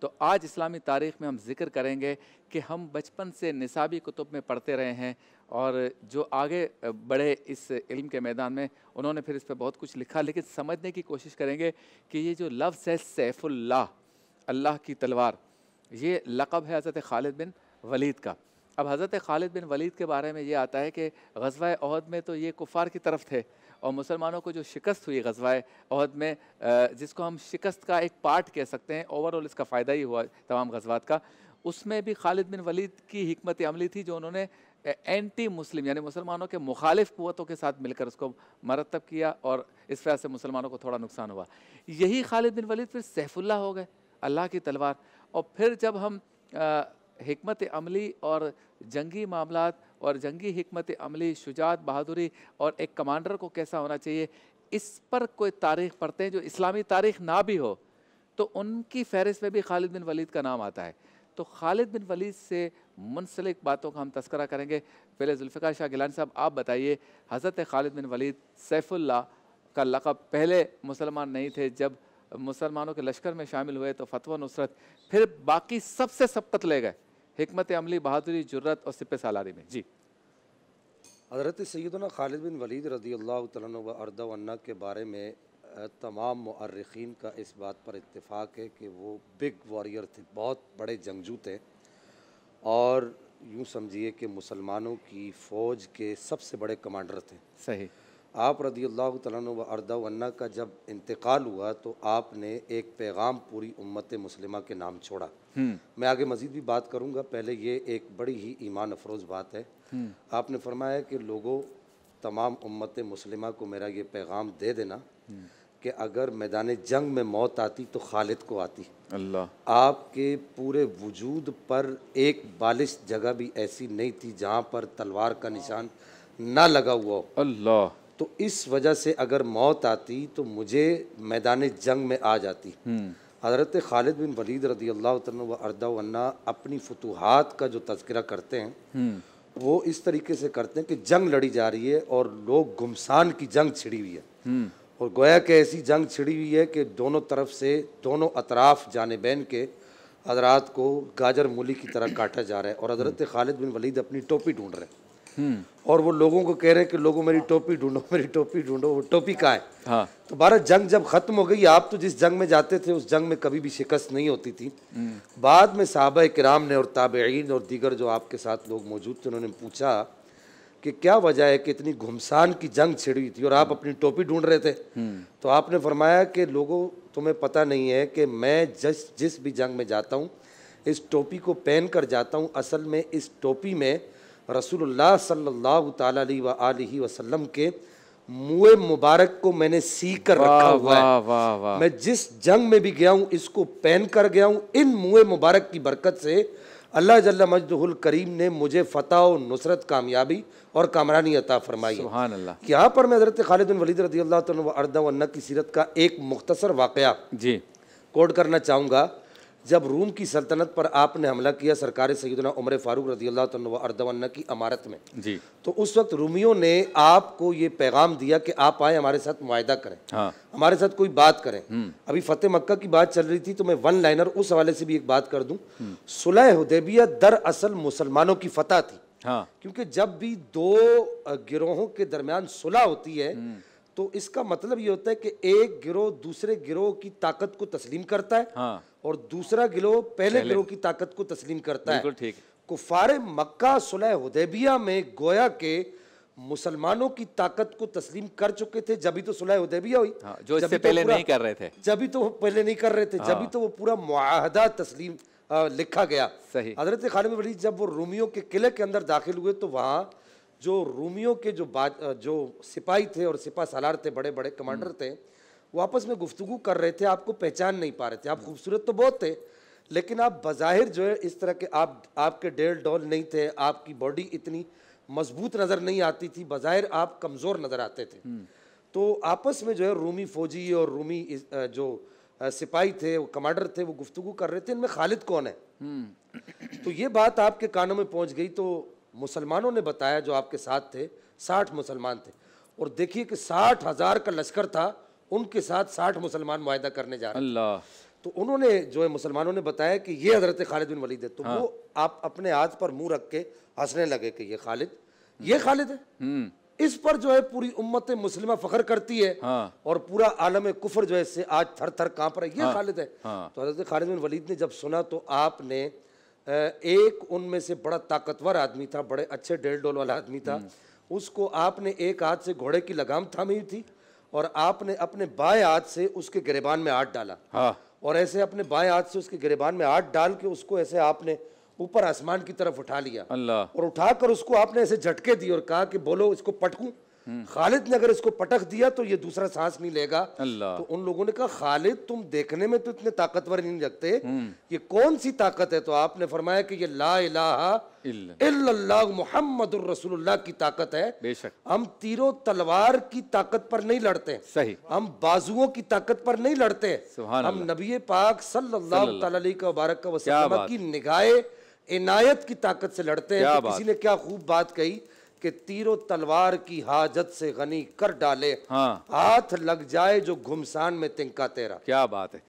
तो आज इस्लामी तारीख़ में हम जिक्र करेंगे कि हम बचपन से निसाबी कुतुब में पढ़ते रहे हैं और जो आगे बढ़े इस इल्म के मैदान में उन्होंने फिर इस पर बहुत कुछ लिखा लेकिन समझने की कोशिश करेंगे कि ये जो लफ्ज़ है सैफुल्ला अल्लाह की तलवार ये लक़ब है हज़रत खालिद बिन वलीद का अब हज़रत खालिद बिन वलीद के बारे में ये आता है कि गजवा अहद में तो ये कुफ़ार की तरफ थे और मुसलमानों को जो शिकस्त हुई गजवाए अहद में जिसको हम शिकस्त का एक पार्ट कह सकते हैं ओवरऑल इसका फ़ायदा ही हुआ तमाम गजवात का उसमें भी खालिद बिन वलीद की हमत अमली थी जो उन्होंने एंटी मुस्लिम यानी मुसलमानों के मुखालिफ क़वतों के साथ मिलकर उसको मरतब किया और इस वजह से मुसलमानों को थोड़ा नुकसान हुआ यही खालिद बिन वलीद फिर सैफुल्ला हो गए अल्लाह की तलवार और फिर जब हम हमत अमली और जंगी मामला और जंगी हमत अमली शुजात बहादुरी और एक कमांडर को कैसा होना चाहिए इस पर कोई तारीख पढ़ते हैं जो इस्लामी तारीख ना भी हो तो उनकी फहरिस्त में भी खालिद बिन वलीद का नाम आता है तो खालिद बिन वलीद से मुनसलिक बातों का हम तस्करा करेंगे पहले जुल्फ़ार शाह गिलान साहब आप बताइए हज़रत खालिद बिन वलीद सैफुल्ला का लक़ब पहले मुसलमान नहीं थे जब मुसलमानों के लश्कर में शामिल हुए तो फतवा नुसरत फिर बाकी सबसे सब ले गए हमत अमली बहादुरी जरूरत और सिप सालारी में जी हज़रत सैदना खालिद बिन वलीद रज़ी अल्लाह तरदा के बारे में तमाम मर्रखीन का इस बात पर इतफाक़ है कि वो बिग वॉरियर थे बहुत बड़े जंगजू थे और यूँ समझिए कि मुसलमानों की फ़ौज के सबसे बड़े कमांडर थे सही आप रदी अल्लाह तन अरदा का जब इंतकाल हुआ तो आपने एक पैगाम पूरी उम्मत मुसलिमा के नाम छोड़ा हम्म। मैं आगे मज़ीद भी बात करूँगा पहले ये एक बड़ी ही ईमान अफरोज़ बात है हम्म। आपने फरमाया कि लोगों तमाम उम्मत मुसलिमा को मेरा ये पैगाम दे देना हम्म। कि अगर मैदान जंग में मौत आती तो खालिद को आती अल्लाह आपके पूरे वजूद पर एक बालिश जगह भी ऐसी नहीं थी जहाँ पर तलवार का निशान ना लगा हुआ अल्लाह तो इस वजह से अगर मौत आती तो मुझे मैदान जंग में आ जाती हम्म। हज़रत खालिद बिन वलीद रदी अल्लाह अरदा अपनी फतूहत का जो तस्करा करते हैं हम्म। वो इस तरीके से करते हैं कि जंग लड़ी जा रही है और लोग गुमसान की जंग छिड़ी हुई है हम्म। और गोया के ऐसी जंग छिड़ी हुई है कि दोनों तरफ से दोनों अतराफ जाने बैन के हजरात को गाजर मूली की तरह काटा जा रहा है और हजरत खालिद बिन वलीद अपनी टोपी ढूंढ रहे हैं हम्म। और वो लोगों को कह रहे हैं कि लोगों मेरी टोपी ढूंढो मेरी टोपी ढूंढो वो टोपी कहाँ है हाँ। तो भारत जंग जब ख़त्म हो गई आप तो जिस जंग में जाते थे उस जंग में कभी भी शिकस्त नहीं होती थी हम्म। बाद में साहब कराम ने और ताबेन और दीगर जो आपके साथ लोग मौजूद थे उन्होंने पूछा कि क्या वजह है कि इतनी घुमसान की जंग छिड़ी थी और आप अपनी टोपी ढूंढ रहे थे हम्म। तो आपने फरमाया कि लोगों तुम्हें पता नहीं है कि मैं जिस जिस भी जंग में जाता हूँ इस टोपी को पहन कर जाता हूँ असल में इस टोपी में रसूलुल्लाह सल्लल्लाहु अलैहि व आलिहि वसल्लम के मुए मुबारक को मैंने सी कर रखा हुआ है वा, वा। मैं जिस जंग में भी गया हूँ इसको पहन कर गया हूँ इन मुए मुबारक की बरकत से अल्लाह जल्ला मजदुल करीम ने मुझे फ़तह और नुसरत कामयाबी और कामरानी अता फरमाई अल्लाह यहाँ पर मैं हज़रत खालिद वलीद रदी अल्लाह तर्दा की सीरत का एक मुख्तसर वाक़ जी कोट करना चाहूँगा जब रूम की सल्तनत पर आपने हमला किया सरकार सैदना उमर फारूक रजी अल्लाह की अमारत में जी तो उस वक्त रूमियों ने आपको ये पैगाम दिया कि आप आए हमारे साथ मुआदा करें हाँ। हमारे साथ कोई बात करें हम्म। अभी फतेह मक्का की बात चल रही थी तो मैं वन लाइनर उस हवाले से भी एक बात कर दूँ सुलह हदैबिया दरअसल मुसलमानों की फतह थी हाँ। क्योंकि जब भी दो गिरोहों के दरमियान सुलह होती है हम्म। तो इसका मतलब ये होता है कि एक गिरोह दूसरे गिरोह की ताकत को तस्लीम करता है हाँ। और दूसरा गिलो पहले गिलो की ताकत को तस्लीम करता है ठीक कुफार मक्का सुलह उदैबिया में गोया के मुसलमानों की ताकत को तस्लीम कर चुके थे जब तो सुलह उदैबिया हुई हाँ, जो इससे तो पहले नहीं कर रहे थे जब तो वो पहले नहीं कर रहे थे हाँ। जब तो वो पूरा मुआहदा तस्लीम लिखा गया सही हजरत खालिद वली जब वो रूमियों के किले के अंदर दाखिल हुए तो वहाँ जो रूमियों के जो बात जो सिपाही थे और सिपा सालार थे बड़े बड़े कमांडर हम्म। थे आपस में गुफ्तु कर रहे थे आपको पहचान नहीं पा रहे थे आप खूबसूरत तो बहुत थे लेकिन आप बाहिर जो है इस तरह के आप आपके डेल डॉल नहीं थे आपकी बॉडी इतनी मजबूत नज़र नहीं आती थी बाहिर आप कमज़ोर नज़र आते थे हम्म। तो आपस में जो है रूमी फ़ौजी और रूमी जो सिपाही थे वो कमांडर थे वो गुफ्तु कर रहे थे इनमें खालिद कौन है हम्म। तो ये बात आपके कानों में पहुँच गई तो मुसलमानों ने बताया जो आपके साथ थे साठ मुसलमान थे और देखिए कि साठ हज़ार का लश्कर था उनके साथ साठ मुसलमान माहा करने जा रहे अल्लाह तो उन्होंने जो है मुसलमानों ने बताया कि ये हजरत खालिद बिन वलीद है तो हाँ। वो आप अपने हाथ पर मुंह रख के हंसने लगे कि ये खालिद हम्म। ये खालिद है हम्म। इस पर जो है पूरी उम्मत मुस्लिम फखर करती है हाँ। और पूरा आलम कुफर जो है इससे आज थर थर कांप रहा है ये हाँ। खालिद है हाँ। तो हजरत खालिद बिन वलीद ने जब सुना तो आपने एक उनमें से बड़ा ताकतवर आदमी था बड़े अच्छे डेल डोल वाला आदमी था हम्म। उसको आपने एक हाथ से घोड़े की लगाम थामी हुई थी और आपने अपने बाएं हाथ से उसके गिरबान में आठ डाला हाँ और ऐसे अपने बाएं हाथ से उसके गिरबान में आठ डाल के उसको ऐसे आपने ऊपर आसमान की तरफ उठा लिया अल्लाह और उठाकर उसको आपने ऐसे झटके दिए और कहा कि बोलो इसको पटकू खालिद ने अगर इसको पटक दिया तो ये दूसरा सांस नहीं लेगा तो उन लोगों ने कहा खालिद तुम देखने में तो इतने ताकतवर नहीं लगते हम्म। ये कौन सी ताकत है तो आपने फरमाया कि ये ला इलाहा मोहम्मद रसूलुल्लाह की ताकत है बेशक हम तीरों तलवार की ताकत पर नहीं लड़ते सही हम बाजुओं की ताकत पर नहीं लड़ते हम नबी पाक सल्लल्लाहु अलैहि वबरक की निगाह इनायत की ताकत से लड़ते हैं तो किसी ने क्या खूब बात कही कि तीरो तलवार की हाजत से गनी कर डाले हाँ हाथ लग जाए जो घुमसान में तिंका तेरा क्या बात है